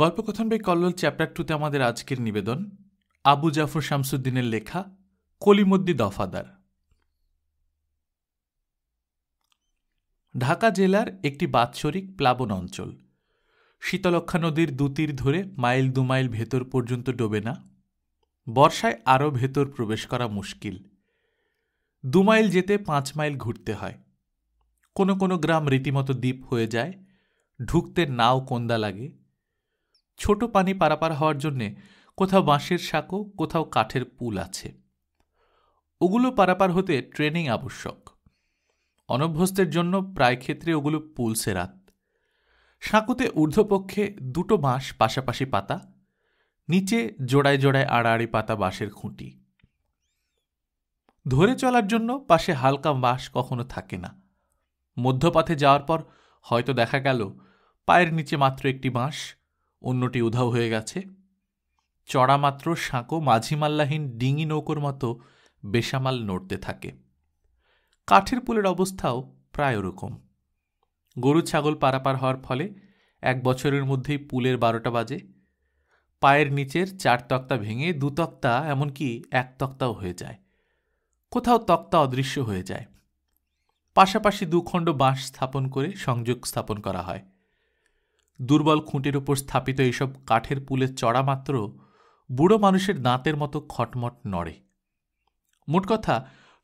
গল্পকথন বে কল্লোল চ্যাপ্টার টুতে আমাদের আজকের নিবেদন আবু জাফর শামসুদ্দিনের লেখা কলিমদ্দি দফাদার ঢাকা জেলার একটি বাৎসরিক প্লাবন অঞ্চল শীতলক্ষা নদীর দুতির ধরে মাইল দু মাইল ভেতর পর্যন্ত ডোবে না বর্ষায় আরও ভেতর প্রবেশ করা মুশকিল দু মাইল যেতে পাঁচ মাইল ঘুরতে হয় কোনো কোনো গ্রাম রীতিমতো দ্বীপ হয়ে যায় ঢুকতে নাও কন্দা লাগে ছোট পানি পারাপার হওয়ার জন্যে কোথাও বাঁশের সাঁকো কোথাও কাঠের পুল আছে ওগুলো পারাপার হতে ট্রেনিং আবশ্যক অনভ্যস্তের জন্য প্রায় ক্ষেত্রে ওগুলো পুলসে রাত সাঁকোতে ঊর্ধ্বপক্ষে দুটো বাঁশ পাশাপাশি পাতা নিচে জোড়ায় জোড়ায় আড়াআড়ি পাতা বাঁশের খুঁটি ধরে চলার জন্য পাশে হালকা বাঁশ কখনো থাকে না মধ্যপথে যাওয়ার পর হয়তো দেখা গেল পায়ের নিচে মাত্র একটি বাঁশ অন্যটি উধাও হয়ে গেছে চড়ামাত্র সাঁকো মাঝিমাল্লাহীন ডিঙি নৌকোর মতো বেসামাল নড়তে থাকে কাঠের পুলের অবস্থাও প্রায় ওরকম গরু ছাগল পারাপার হওয়ার ফলে এক বছরের মধ্যেই পুলের বারোটা বাজে পায়ের নিচের চার তক্তা ভেঙে দু তক্তা এমনকি এক তক্তাও হয়ে যায় কোথাও তক্তা অদৃশ্য হয়ে যায় পাশাপাশি দুখণ্ড বাঁশ স্থাপন করে সংযোগ স্থাপন করা হয় দুর্বল খুঁটির উপর স্থাপিত এইসব কাঠের পুলে চড়া মাত্র বুড়ো মানুষের দাঁতের মতো খটমট নড়ে মোট কথা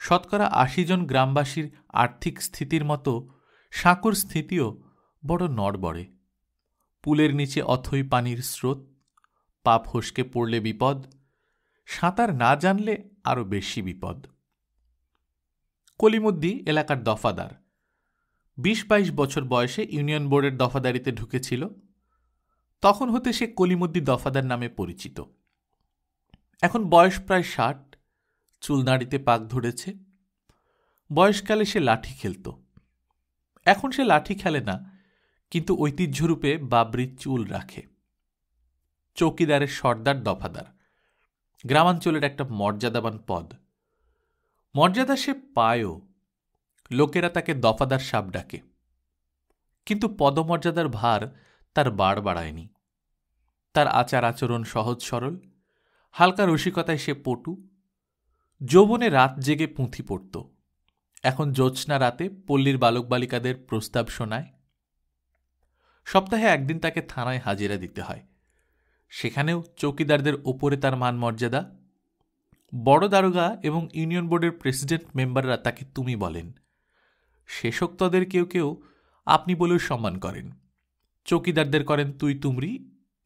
শতকরা আশি জন গ্রামবাসীর আর্থিক স্থিতির মতো সাঁকুর স্থিতিও বড় নড়বড়ে পুলের নিচে অথই পানির স্রোত পা ফসকে পড়লে বিপদ সাঁতার না জানলে আরও বেশি বিপদ কলিমুদ্দি এলাকার দফাদার বিশ বাইশ বছর বয়সে ইউনিয়ন বোর্ডের দফাদারিতে ঢুকেছিল তখন হতে সে কলিমদ্দি দফাদার নামে পরিচিত এখন বয়স প্রায় ষাট চুল দাঁড়িতে পাক ধরেছে বয়সকালে সে লাঠি খেলত এখন সে লাঠি খেলে না কিন্তু ঐতিহ্যরূপে বাবরি চুল রাখে চৌকিদারের সর্দার দফাদার গ্রামাঞ্চলের একটা মর্যাদাবান পদ মর্যাদা সে পায়ও লোকেরা তাকে দফাদার সাপ ডাকে কিন্তু পদমর্যাদার ভার তার বাড় বাড়ায়নি তার আচার আচরণ সহজ সরল হালকা রসিকতায় সে পটু যৌবনে রাত জেগে পুঁথি পড়ত এখন জ্যোৎস্না রাতে পল্লীর বালক বালিকাদের প্রস্তাব শোনায় সপ্তাহে একদিন তাকে থানায় হাজিরা দিতে হয় সেখানেও চৌকিদারদের ওপরে তার মান মর্যাদা বড় দারোগা এবং ইউনিয়ন বোর্ডের প্রেসিডেন্ট মেম্বাররা তাকে তুমি বলেন শেষোক্তদের কেউ কেউ আপনি বলেও সম্মান করেন চৌকিদারদের করেন তুই তুমরি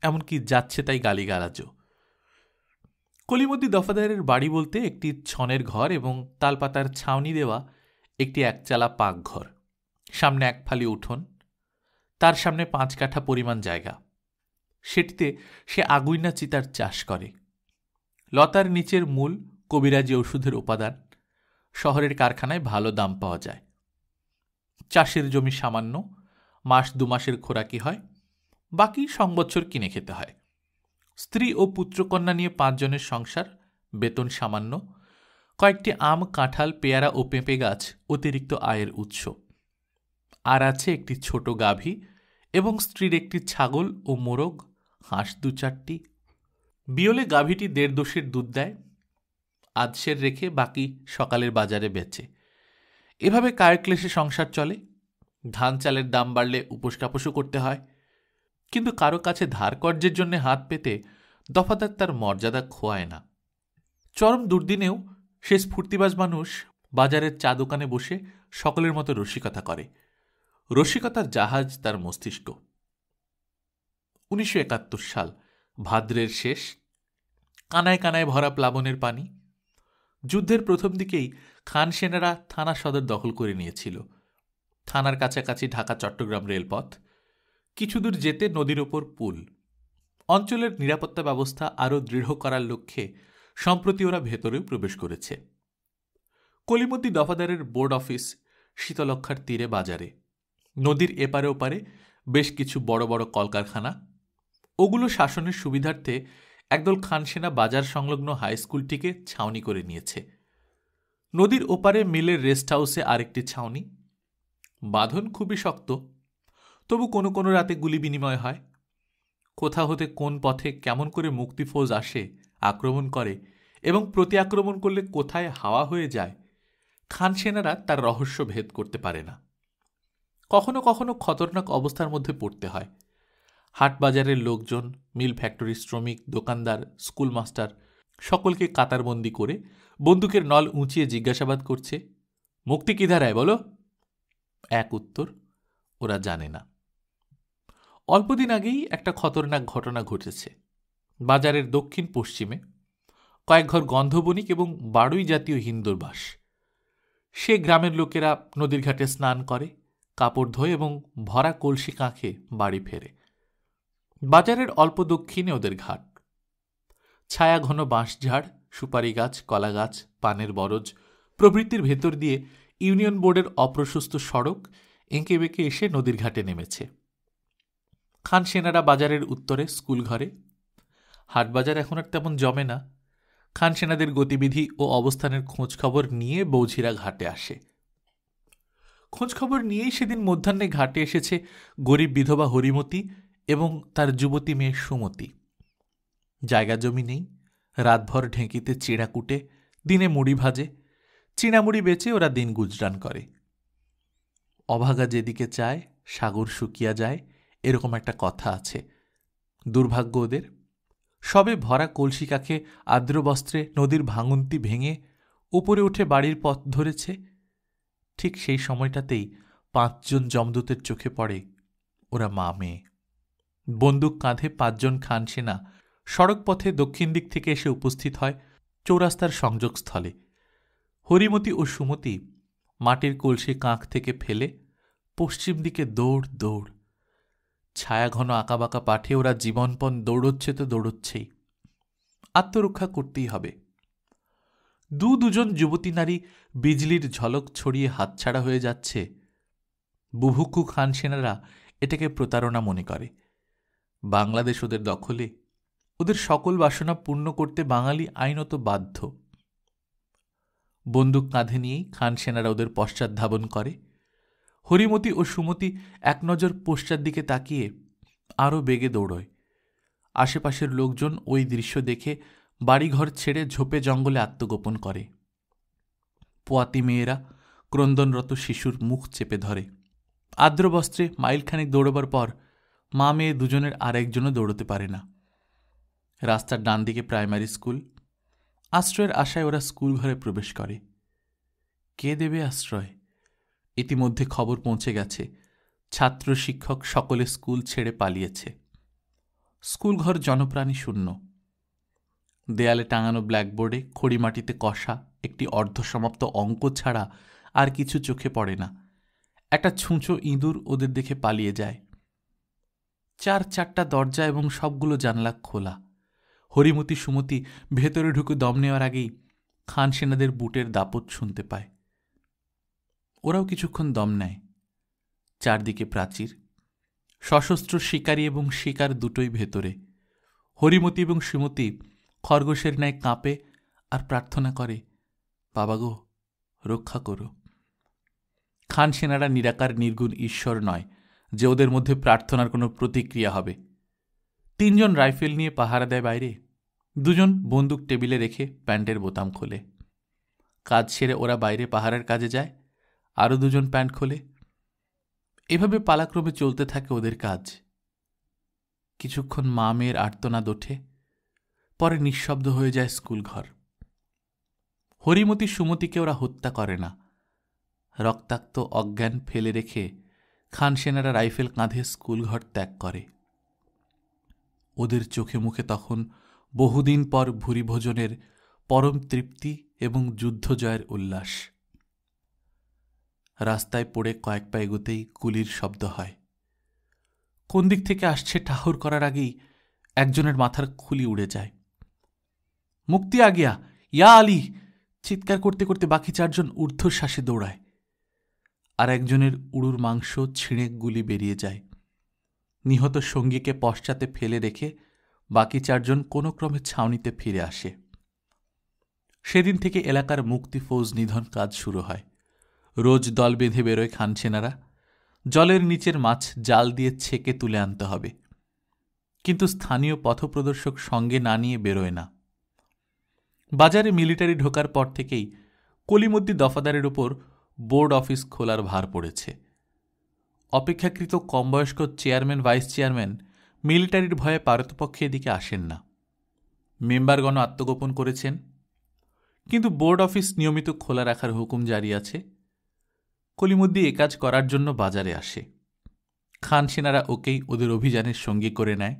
এমনকি যাচ্ছে তাই গালিগালাজও কলিমদ্দি দফাদারের বাড়ি বলতে একটি ছনের ঘর এবং তালপাতার ছাউনি দেওয়া একটি একচালা পাকঘর সামনে এক ফালি উঠোন তার সামনে পাঁচ কাঠা পরিমাণ জায়গা সেটিতে সে আগুইনা চিতার চাষ করে লতার নিচের মূল কবিরাজি ওষুধের উপাদান শহরের কারখানায় ভালো দাম পাওয়া যায় চাষের জমি সামান্য মাস দু মাসের খোরাকি হয় বাকি সংবৎসর কিনে খেতে হয় স্ত্রী ও পুত্রকন্যা নিয়ে পাঁচজনের সংসার বেতন সামান্য কয়েকটি আম কাঁঠাল পেয়ারা ও পেঁপে গাছ অতিরিক্ত আয়ের উৎস আর আছে একটি ছোট গাভী এবং স্ত্রীর একটি ছাগল ও মোরগ হাঁস দু চারটি বিয়লে গাভীটি দেড় দোষের দুধ দেয় আধসের রেখে বাকি সকালের বাজারে বেচে এভাবে কায়ের ক্লেশে সংসার চলে ধান চালের দাম বাড়লে উপোস কাপোসও করতে হয় কিন্তু কারো কাছে ধার কর্যের জন্য হাত পেতে দফাদার তার মর্যাদা খোয়ায় না চরম দুর্দিনেও সে স্ফূর্তিবাজ মানুষ বাজারের চা দোকানে বসে সকলের মতো রসিকতা করে রসিকতার জাহাজ তার মস্তিষ্ক উনিশশো সাল ভাদ্রের শেষ কানায় কানায় ভরা প্লাবনের পানি যুদ্ধের প্রথম দিকেই খান সেনারা থানা সদর দখল করে নিয়েছিল থানার কাছাকাছি ঢাকা চট্টগ্রাম রেলপথ কিছু দূর যেতে নদীর ওপর পুল অঞ্চলের নিরাপত্তা ব্যবস্থা আরও দৃঢ় করার লক্ষ্যে সম্প্রতি ওরা ভেতরেও প্রবেশ করেছে কলিমতি দফাদারের বোর্ড অফিস শীতলক্ষার তীরে বাজারে নদীর এপারে ওপারে বেশ কিছু বড় বড় কলকারখানা ওগুলো শাসনের সুবিধার্থে একদল খানসেনা বাজার সংলগ্ন হাইস্কুলটিকে ছাউনি করে নিয়েছে নদীর ওপারে মিলের রেস্ট হাউসে আরেকটি ছাউনি বাঁধন খুবই শক্ত তবু কোনো কোনো রাতে গুলি বিনিময় হয় কোথা হতে কোন পথে কেমন করে মুক্তিফৌজ আসে আক্রমণ করে এবং প্রতি আক্রমণ করলে কোথায় হাওয়া হয়ে যায় খান সেনারা তার রহস্য ভেদ করতে পারে না কখনো কখনো খতরনাক অবস্থার মধ্যে পড়তে হয় হাটবাজারের লোকজন মিল ফ্যাক্টরির শ্রমিক দোকানদার স্কুল মাস্টার সকলকে কাতারবন্দি করে বন্দুকের নল উঁচিয়ে জিজ্ঞাসাবাদ করছে মুক্তি কী ধারায় বলো এক উত্তর ওরা জানে না অল্পদিন আগেই একটা খতরনাক ঘটনা ঘটেছে বাজারের দক্ষিণ পশ্চিমে কয়েক ঘর গন্ধবণিক এবং বাড়ুই জাতীয় হিন্দুর বাস সে গ্রামের লোকেরা নদীর ঘাটে স্নান করে কাপড় ধোয় এবং ভরা কলসি কাঁখে বাড়ি ফেরে বাজারের অল্প দক্ষিণে ওদের ঘাট ছায়া ঘন বাঁশঝাড় সুপারি গাছ কলা গাছ পানের বরজ প্রভৃতির ভেতর দিয়ে ইউনিয়ন বোর্ডের অপ্রশস্ত সড়ক এঁকে বেঁকে এসে নদীর ঘাটে নেমেছে খান সেনারা বাজারের উত্তরে স্কুল ঘরে হাটবাজার এখন আর তেমন জমে না খান সেনাদের গতিবিধি ও অবস্থানের খবর নিয়ে বৌঝিরা ঘাটে আসে খবর নিয়েই সেদিন মধ্যাহ্নে ঘাটে এসেছে গরিব বিধবা হরিমতি এবং তার যুবতী মেয়ে সুমতি জায়গা জমি নেই রাতভর ঢেঁকিতে চিঁড়া কুটে দিনে মুড়ি ভাজে চিঁড়ামুড়ি বেচে ওরা দিন গুজরান করে অভাগা যেদিকে চায় সাগর শুকিয়া যায় এরকম একটা কথা আছে দুর্ভাগ্য ওদের সবে ভরা কলসি কাকে আর্দ্র বস্ত্রে নদীর ভাঙন্তি ভেঙে উপরে উঠে বাড়ির পথ ধরেছে ঠিক সেই সময়টাতেই পাঁচজন জমদূতের চোখে পড়ে ওরা মা মেয়ে বন্দুক কাঁধে পাঁচজন খান সেনা সড়কপথে দক্ষিণ দিক থেকে এসে উপস্থিত হয় চৌরাস্তার সংযোগস্থলে হরিমতি ও সুমতি মাটির কলসি কাঁখ থেকে ফেলে পশ্চিম দিকে দৌড় দৌড় ছায়াঘন আঁকাবাঁকা পাঠে ওরা জীবনপণ দৌড়চ্ছে তো দৌড়চ্ছেই আত্মরক্ষা করতেই হবে দু দুজন যুবতী নারী বিজলির ঝলক ছড়িয়ে হাতছাড়া হয়ে যাচ্ছে বুভুকু খান সেনারা এটাকে প্রতারণা মনে করে বাংলাদেশ ওদের দখলে ওদের সকল বাসনা পূর্ণ করতে বাঙালি আইনত বাধ্য বন্দুক কাঁধে নিয়েই খান সেনারা ওদের পশ্চাৎ ধাবন করে হরিমতি ও সুমতি একনজর পশ্চাৎ দিকে তাকিয়ে আরও বেগে দৌড়য় আশেপাশের লোকজন ওই দৃশ্য দেখে বাড়িঘর ছেড়ে ঝোপে জঙ্গলে আত্মগোপন করে পোয়াতি মেয়েরা ক্রন্দনরত শিশুর মুখ চেপে ধরে আর্দ্রবস্ত্রে মাইলখানিক দৌড়বার পর মা মেয়ে দুজনের আর একজনও দৌড়তে পারে না রাস্তার ডান দিকে প্রাইমারি স্কুল আশ্রয়ের আশায় ওরা স্কুল ঘরে প্রবেশ করে কে দেবে আশ্রয় ইতিমধ্যে খবর পৌঁছে গেছে ছাত্র শিক্ষক সকলে স্কুল ছেড়ে পালিয়েছে স্কুলঘর জনপ্রাণী শূন্য দেয়ালে টাঙানো ব্ল্যাকবোর্ডে খড়িমাটিতে কষা একটি অর্ধসমাপ্ত অঙ্ক ছাড়া আর কিছু চোখে পড়ে না একটা ছুঁচো ইঁদুর ওদের দেখে পালিয়ে যায় চার চারটা দরজা এবং সবগুলো জানলা খোলা হরিমতি সুমতি ভেতরে ঢুকে দম নেওয়ার আগেই খান সেনাদের বুটের দাপট শুনতে পায় ওরাও কিছুক্ষণ দম নেয় চারদিকে প্রাচীর সশস্ত্র শিকারী এবং শিকার দুটোই ভেতরে হরিমতি এবং সুমতি খরগোশের ন্যায় কাঁপে আর প্রার্থনা করে বাবা গো রক্ষা করো খান সেনারা নিরাকার নির্গুণ ঈশ্বর নয় যে ওদের মধ্যে প্রার্থনার কোনো প্রতিক্রিয়া হবে তিনজন রাইফেল নিয়ে পাহারা দেয় বাইরে দুজন বন্দুক টেবিলে রেখে প্যান্টের বোতাম খোলে কাজ সেরে ওরা বাইরে পাহারার কাজে যায় আরও দুজন প্যান্ট খোলে এভাবে পালাক্রমে চলতে থাকে ওদের কাজ কিছুক্ষণ মা মেয়ের আর্তনাদ ওঠে পরে নিঃশব্দ হয়ে যায় স্কুল ঘর হরিমতি সুমতিকে ওরা হত্যা করে না রক্তাক্ত অজ্ঞান ফেলে রেখে খান সেনারা রাইফেল কাঁধে স্কুলঘর ত্যাগ করে ওদের চোখে মুখে তখন বহুদিন পর ভুরিভোজনের পরম তৃপ্তি এবং যুদ্ধজয়ের উল্লাস রাস্তায় পড়ে কয়েক পা এগোতেই গুলির শব্দ হয় কোন দিক থেকে আসছে ঠাহর করার আগেই একজনের মাথার খুলি উড়ে যায় মুক্তি আগিয়া ইয়া আলী চিৎকার করতে করতে বাকি চারজন ঊর্ধ্বশ্বাসে দৌড়ায় আর একজনের উড়ুর মাংস ছিঁড়ে গুলি বেরিয়ে যায় নিহত সঙ্গীকে পশ্চাতে ফেলে রেখে বাকি চারজন কোনো ক্রমে ছাউনিতে ফিরে আসে সেদিন থেকে এলাকার মুক্তি ফৌজ নিধন কাজ শুরু হয় রোজ দল বেঁধে বেরোয় খানসেনারা জলের নিচের মাছ জাল দিয়ে ছেকে তুলে আনতে হবে কিন্তু স্থানীয় পথপ্রদর্শক সঙ্গে না নিয়ে বেরোয় না বাজারে মিলিটারি ঢোকার পর থেকেই কলিমদ্দি দফাদারের ওপর বোর্ড অফিস খোলার ভার পড়েছে অপেক্ষাকৃত কম বয়স্ক চেয়ারম্যান ভাইস চেয়ারম্যান মিলিটারির ভয়ে পারতপক্ষে এদিকে আসেন না মেম্বারগণ আত্মগোপন করেছেন কিন্তু বোর্ড অফিস নিয়মিত খোলা রাখার হুকুম জারি আছে কলিমুদ্দি কাজ করার জন্য বাজারে আসে খান সেনারা ওকেই ওদের অভিযানের সঙ্গী করে নেয়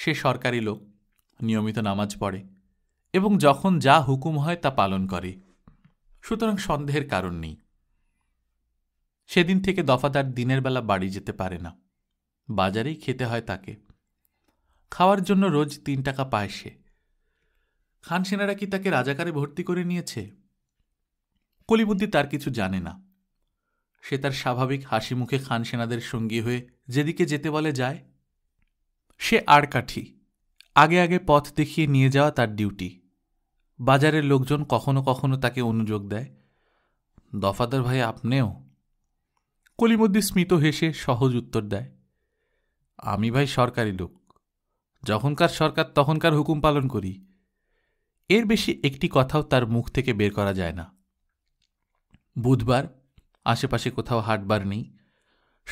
সে সরকারি লোক নিয়মিত নামাজ পড়ে এবং যখন যা হুকুম হয় তা পালন করে সুতরাং সন্দেহের কারণ নেই সেদিন থেকে দফাদার দিনের বেলা বাড়ি যেতে পারে না বাজারেই খেতে হয় তাকে খাওয়ার জন্য রোজ তিন টাকা পায় সে খান সেনারা কি তাকে রাজাকারে ভর্তি করে নিয়েছে কলিবুদ্দি তার কিছু জানে না সে তার স্বাভাবিক হাসি মুখে খান সেনাদের সঙ্গী হয়ে যেদিকে যেতে বলে যায় সে আর কাঠি আগে আগে পথ দেখিয়ে নিয়ে যাওয়া তার ডিউটি বাজারের লোকজন কখনো কখনো তাকে অনুযোগ দেয় দফাদার ভাই আপনিও কলিমদ্দি স্মিত হেসে সহজ উত্তর দেয় আমি ভাই সরকারি লোক যখনকার সরকার তখনকার হুকুম পালন করি এর বেশি একটি কথাও তার মুখ থেকে বের করা যায় না বুধবার আশেপাশে কোথাও হাটবার নেই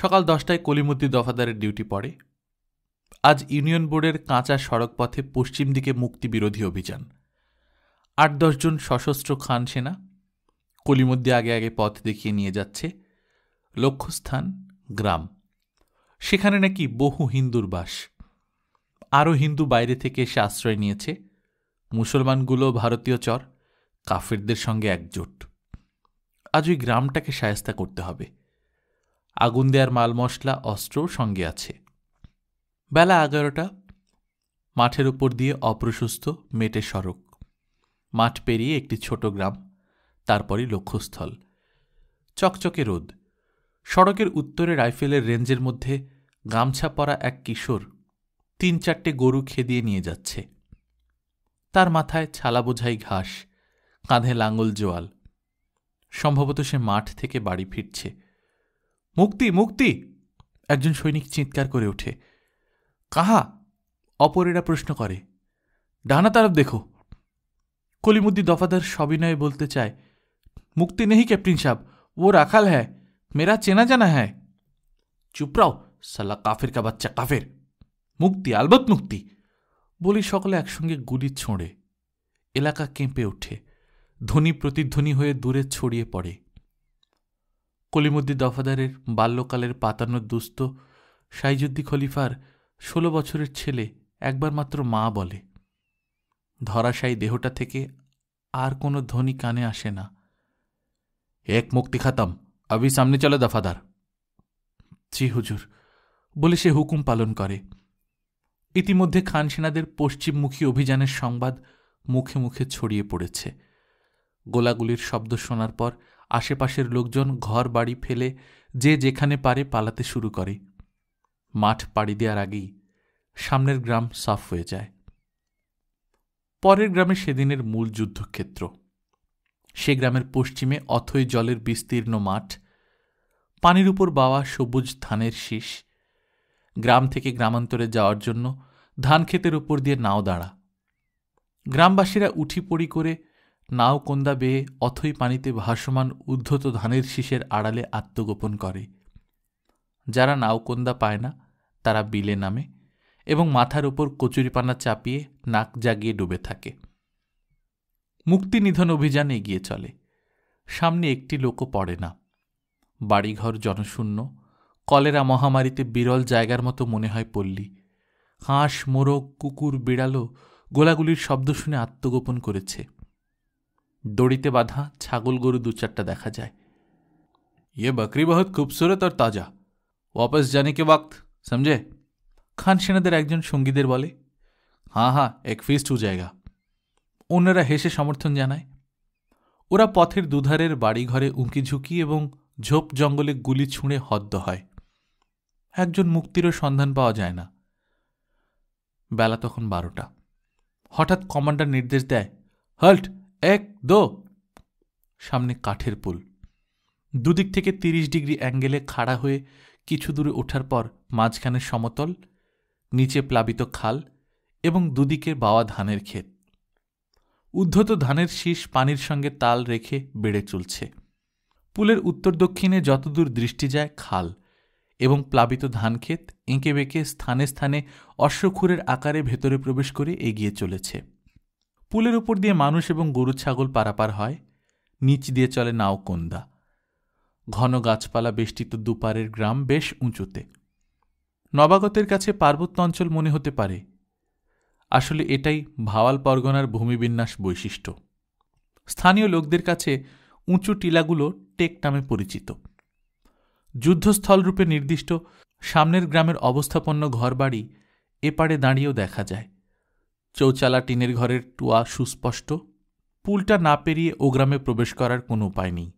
সকাল দশটায় কলিমদ্দি দফাদারের ডিউটি পড়ে আজ ইউনিয়ন বোর্ডের কাঁচা সড়কপথে পশ্চিম দিকে মুক্তি বিরোধী অভিযান আট দশজন সশস্ত্র খান সেনা কলিমধ্যে আগে আগে পথ দেখিয়ে নিয়ে যাচ্ছে লক্ষ্যস্থান গ্রাম সেখানে নাকি বহু হিন্দুর বাস আরও হিন্দু বাইরে থেকে এসে আশ্রয় নিয়েছে মুসলমানগুলো ভারতীয় চর কাফেরদের সঙ্গে একজোট আজ ওই গ্রামটাকে সায়স্তা করতে হবে আগুন দেয়ার মাল মশলা অস্ত্র সঙ্গে আছে বেলা এগারোটা মাঠের উপর দিয়ে অপ্রশস্ত মেটে সড়ক মাঠ পেরিয়ে একটি ছোট গ্রাম তারপরই লক্ষ্যস্থল চকচকে রোদ সড়কের উত্তরে রাইফেলের রেঞ্জের মধ্যে গামছা পরা এক কিশোর তিন চারটে গরু খেদিয়ে নিয়ে যাচ্ছে তার মাথায় ছালা বোঝাই ঘাস কাঁধে লাঙল জোয়াল সম্ভবত সে মাঠ থেকে বাড়ি ফিরছে মুক্তি মুক্তি একজন সৈনিক চিৎকার করে ওঠে কাহা অপরেরা প্রশ্ন করে ডানা তারপ দেখো কলিমুদ্দি দফাদার সবিনয়ে বলতে চায় মুক্তি নেহি ক্যাপ্টেন সাহ ও রাখাল হ্যাঁ মেরা চেনা জানা হ্যাঁ চুপরাও সাল্লা কাফের কা বাচ্চা কাফের মুক্তি আলবত মুক্তি বলি সকলে একসঙ্গে গুলি ছোঁড়ে এলাকা কেঁপে ওঠে ধ্বনি প্রতিধ্বনি হয়ে দূরে ছড়িয়ে পড়ে কলিমুদ্দি দফাদারের বাল্যকালের পাতানো দুস্থ সাইজুদ্দি খলিফার ষোলো বছরের ছেলে একবার মাত্র মা বলে ধরাশায়ী দেহটা থেকে আর কোনো ধ্বনি কানে আসে না এক মুক্তি খাতাম আবি সামনে চলো দফাদার জি হুজুর বলে সে হুকুম পালন করে ইতিমধ্যে খান সেনাদের পশ্চিমমুখী অভিযানের সংবাদ মুখে মুখে ছড়িয়ে পড়েছে গোলাগুলির শব্দ শোনার পর আশেপাশের লোকজন ঘর বাড়ি ফেলে যে যেখানে পারে পালাতে শুরু করে মাঠ পাড়ি দেওয়ার আগেই সামনের গ্রাম সাফ হয়ে যায় পরের গ্রামে সেদিনের মূল যুদ্ধক্ষেত্র সে গ্রামের পশ্চিমে অথই জলের বিস্তীর্ণ মাঠ পানির উপর বাওয়া সবুজ ধানের শীষ গ্রাম থেকে গ্রামান্তরে যাওয়ার জন্য ধান ক্ষেতের উপর দিয়ে নাও দাঁড়া গ্রামবাসীরা উঠি পড়ি করে নাও কন্দা বেয়ে অথই পানিতে ভাসমান উদ্ধত ধানের শীষের আড়ালে আত্মগোপন করে যারা কন্দা পায় না তারা বিলে নামে এবং মাথার ওপর কচুরিপানা চাপিয়ে নাক জাগিয়ে ডুবে থাকে মুক্তি নিধন অভিযান এগিয়ে চলে সামনে একটি লোকও পড়ে না বাড়িঘর জনশূন্য কলেরা মহামারীতে বিরল জায়গার মতো মনে হয় পল্লী হাঁস মোরগ কুকুর বিড়ালও গোলাগুলির শব্দ শুনে আত্মগোপন করেছে দড়িতে বাঁধা ছাগল গরু দু চারটা দেখা যায় ইয়ে बकरी बहुत খুবসুরত আর তাজা वापस জানি কে वक्त সমঝে খান সেনাদের একজন সঙ্গীদের বলে হাঁ হাঁ এক ফিস্ট হু জায়গা অন্যরা হেসে সমর্থন জানায় ওরা পথের দুধারের বাড়িঘরে উঁকিঝুঁকি এবং ঝোপ জঙ্গলে গুলি ছুঁড়ে হদ্দ হয় একজন মুক্তিরও সন্ধান পাওয়া যায় না বেলা তখন বারোটা হঠাৎ কমান্ডার নির্দেশ দেয় হল্ট এক দো সামনে কাঠের পুল দুদিক থেকে তিরিশ ডিগ্রি অ্যাঙ্গেলে খাড়া হয়ে কিছু দূরে ওঠার পর মাঝখানে সমতল নিচে প্লাবিত খাল এবং দুদিকে বাওয়া ধানের ক্ষেত উদ্ধত ধানের শীষ পানির সঙ্গে তাল রেখে বেড়ে চলছে পুলের উত্তর দক্ষিণে যতদূর দৃষ্টি যায় খাল এবং প্লাবিত ধানক্ষেত এঁকে বেঁকে স্থানে স্থানে অশ্বক্ষুরের আকারে ভেতরে প্রবেশ করে এগিয়ে চলেছে পুলের উপর দিয়ে মানুষ এবং গরু ছাগল পারাপার হয় নিচ দিয়ে চলে কন্দা ঘন গাছপালা বেষ্টিত দুপারের গ্রাম বেশ উঁচুতে নবাগতের কাছে পার্বত্য অঞ্চল মনে হতে পারে আসলে এটাই ভাওয়াল পরগনার ভূমিবিন্যাস বৈশিষ্ট্য স্থানীয় লোকদের কাছে উঁচু টিলাগুলো টেক নামে পরিচিত যুদ্ধস্থল রূপে নির্দিষ্ট সামনের গ্রামের অবস্থাপন্ন ঘরবাড়ি এপারে দাঁড়িয়েও দেখা যায় চৌচালা টিনের ঘরের টুয়া সুস্পষ্ট পুলটা না পেরিয়ে ও গ্রামে প্রবেশ করার কোনো উপায় নেই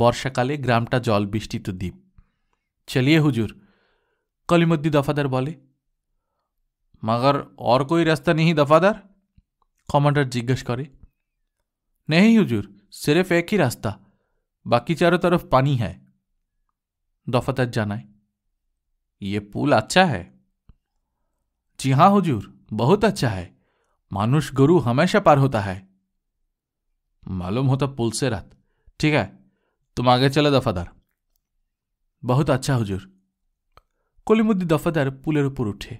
বর্ষাকালে গ্রামটা জল বৃষ্টিত দ্বীপ চালিয়ে হুজুর कलीमुद्दी दफादार बोले मगर और कोई रास्ता नहीं दफादार कमांडर जिज्ञेस करे नहीं हुजूर सिर्फ एक ही रास्ता बाकी चारों तरफ पानी है दफादार है ये पुल अच्छा है जी हाँ हुजूर बहुत अच्छा है मानुष गुरु हमेशा पार होता है मालूम होता पुल से रात ठीक है तुम आगे चलो दफादार बहुत अच्छा हुजूर কলিমুদ্দি দফাদার পুলের উপর উঠে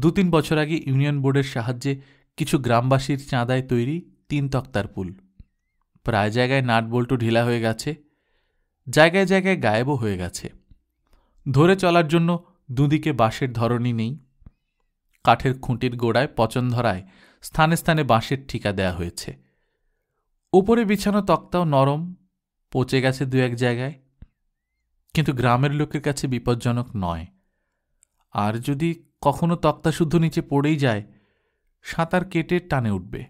দু তিন বছর আগে ইউনিয়ন বোর্ডের সাহায্যে কিছু গ্রামবাসীর চাঁদায় তৈরি তিন তক্তার পুল প্রায় জায়গায় নাট বল্টু ঢিলা হয়ে গেছে জায়গায় জায়গায় গায়েবও হয়ে গেছে ধরে চলার জন্য দুদিকে বাঁশের ধরনই নেই কাঠের খুঁটির গোড়ায় পচন ধরায় স্থানে স্থানে বাঁশের ঠিকা দেয়া হয়েছে উপরে বিছানো তক্তাও নরম পচে গেছে দু এক জায়গায় কিন্তু গ্রামের লোকের কাছে বিপজ্জনক নয় আর যদি কখনো তক্তাশুদ্ধ নিচে পড়েই যায় সাঁতার কেটে টানে উঠবে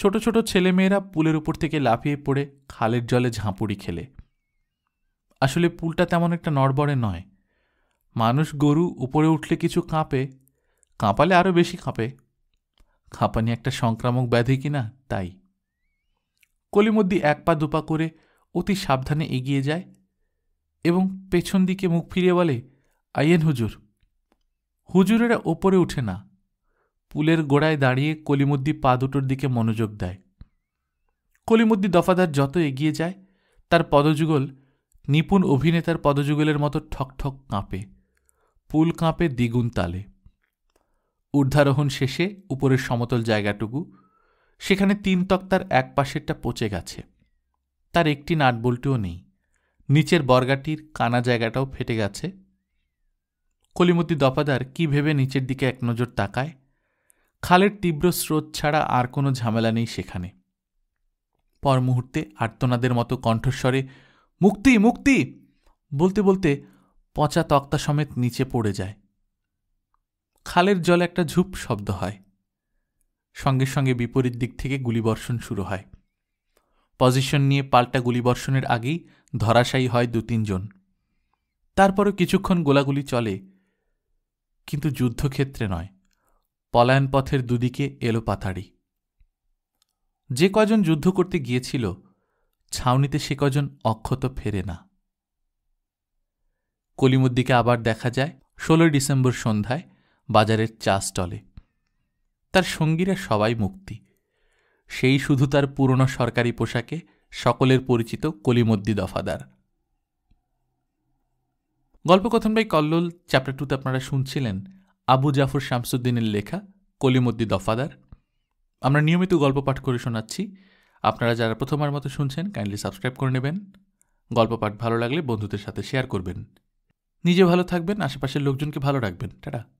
ছোট ছোট ছেলেমেয়েরা পুলের উপর থেকে লাফিয়ে পড়ে খালের জলে ঝাঁপুড়ি খেলে আসলে পুলটা তেমন একটা নড়বড়ে নয় মানুষ গরু উপরে উঠলে কিছু কাঁপে কাঁপালে আরও বেশি কাঁপে কাঁপানি একটা সংক্রামক ব্যাধি কিনা তাই কলিমদ্দি এক পা দুপা করে অতি সাবধানে এগিয়ে যায় এবং পেছন দিকে মুখ ফিরিয়ে বলে আইয়েন হুজুর হুজুরেরা ওপরে উঠে না পুলের গোড়ায় দাঁড়িয়ে কলিমুদ্দি পা দুটোর দিকে মনোযোগ দেয় কলিমুদ্দি দফাদার যত এগিয়ে যায় তার পদযুগল নিপুণ অভিনেতার পদযুগলের মতো ঠকঠক কাঁপে পুল কাঁপে দ্বিগুণ তালে ঊর্ধ্বারোহণ শেষে উপরের সমতল জায়গাটুকু সেখানে তিন তক্তার এক পাশেরটা পচে গেছে তার একটি নাটবল্টিও নেই নিচের বর্গাটির কানা জায়গাটাও ফেটে গেছে কলিমতি দফাদার কি ভেবে নিচের দিকে এক নজর তাকায় খালের তীব্র স্রোত ছাড়া আর কোনো ঝামেলা নেই সেখানে পর মুহূর্তে আর্তনাদের মতো কণ্ঠস্বরে মুক্তি মুক্তি বলতে বলতে পচা তক্তা সমেত নিচে পড়ে যায় খালের জলে একটা ঝুপ শব্দ হয় সঙ্গে সঙ্গে বিপরীত দিক থেকে গুলিবর্ষণ শুরু হয় পজিশন নিয়ে পাল্টা গুলিবর্ষণের আগেই ধরাশায়ী হয় দু তিনজন তারপরও কিছুক্ষণ গোলাগুলি চলে কিন্তু যুদ্ধক্ষেত্রে নয় পলায়ন পথের দুদিকে এলো পাতাড়ি যে কজন যুদ্ধ করতে গিয়েছিল ছাউনিতে সে কজন অক্ষত ফেরে না কলিমুদ্দিকে আবার দেখা যায় ষোলোই ডিসেম্বর সন্ধ্যায় বাজারের চা স্টলে তার সঙ্গীরা সবাই মুক্তি সেই শুধু তার পুরনো সরকারি পোশাকে সকলের পরিচিত কলিমদ্দি দফাদার গল্পকথন বাই কল্লোল চ্যাপ্টার টুতে আপনারা শুনছিলেন আবু জাফর শামসুদ্দিনের লেখা কলিমদ্দি দফাদার আমরা নিয়মিত গল্প পাঠ করে শোনাচ্ছি আপনারা যারা প্রথমবার মতো শুনছেন কাইন্ডলি সাবস্ক্রাইব করে নেবেন গল্প পাঠ ভালো লাগলে বন্ধুদের সাথে শেয়ার করবেন নিজে ভালো থাকবেন আশেপাশের লোকজনকে ভালো রাখবেন টাটা